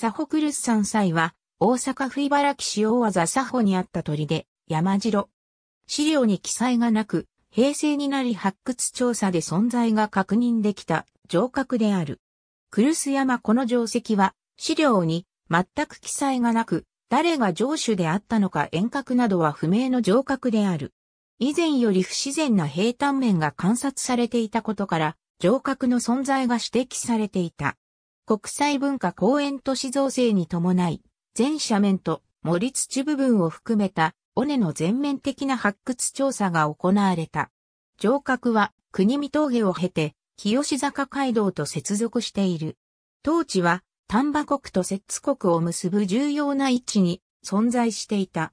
佐保クルス山祭は、大阪府茨城市大技佐保にあった鳥で、山城。資料に記載がなく、平成になり発掘調査で存在が確認できた城郭である。クルス山この定石は、資料に全く記載がなく、誰が城主であったのか遠隔などは不明の城郭である。以前より不自然な平坦面が観察されていたことから、城郭の存在が指摘されていた。国際文化公園都市造成に伴い、全斜面と森土部分を含めた尾根の全面的な発掘調査が行われた。城郭は国見峠を経て清坂街道と接続している。当地は丹波国と摂津国を結ぶ重要な位置に存在していた。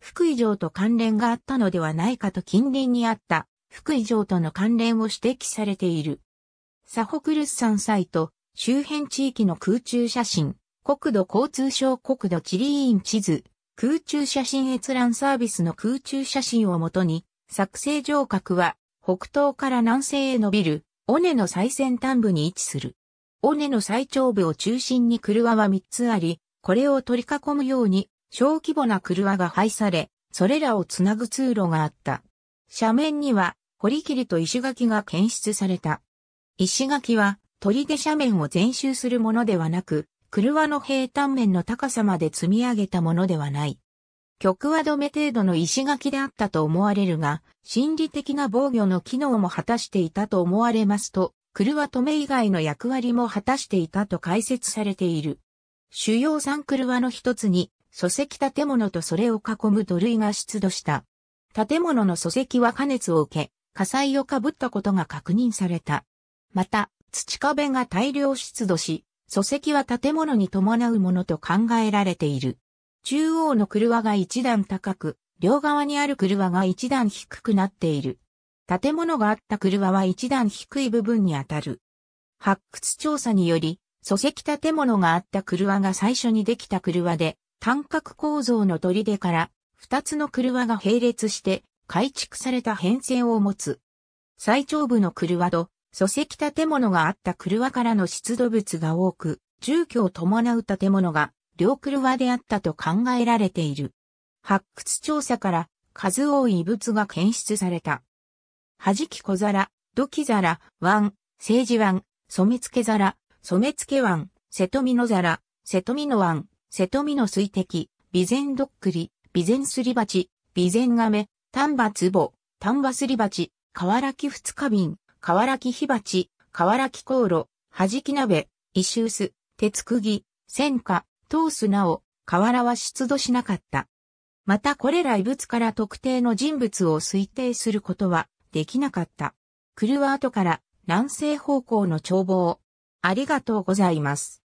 福井城と関連があったのではないかと近隣にあった福井城との関連を指摘されている。ホクルスさんサイト、周辺地域の空中写真、国土交通省国土地理院地図、空中写真閲覧サービスの空中写真をもとに、作成城郭は、北東から南西へ伸びる、尾根の最先端部に位置する。尾根の最長部を中心に車は3つあり、これを取り囲むように、小規模な車が配され、それらをつなぐ通路があった。斜面には、堀切と石垣が検出された。石垣は、砦斜面を全周するものではなく、車の平坦面の高さまで積み上げたものではない。極は止め程度の石垣であったと思われるが、心理的な防御の機能も果たしていたと思われますと、車止め以外の役割も果たしていたと解説されている。主要三車の一つに、礎石建物とそれを囲む土塁が出土した。建物の礎石は加熱を受け、火災をかぶったことが確認された。また、土壁が大量出土し、礎石は建物に伴うものと考えられている。中央の車が一段高く、両側にある車が一段低くなっている。建物があった車は一段低い部分にあたる。発掘調査により、礎石建物があった車が最初にできた車で、単角構造の砦から、二つの車が並列して、改築された変成を持つ。最長部の車と礎石建物があった車からの出土物が多く、住居を伴う建物が両車であったと考えられている。発掘調査から数多い遺物が検出された。弾き小皿、土器皿、湾、政治湾、染付皿、染付湾、瀬戸美の皿、瀬戸美の湾、瀬戸美の水滴、備前どっくり、備前すり鉢、備前亀、丹波壺、丹波すり鉢、河原木二日瓶、河原木火鉢、河原木香炉、弾き鍋、石臼、鉄釘、戦火、通すなお、河原は出土しなかった。またこれら遺物から特定の人物を推定することはできなかった。クルワートから南西方向の眺望。ありがとうございます。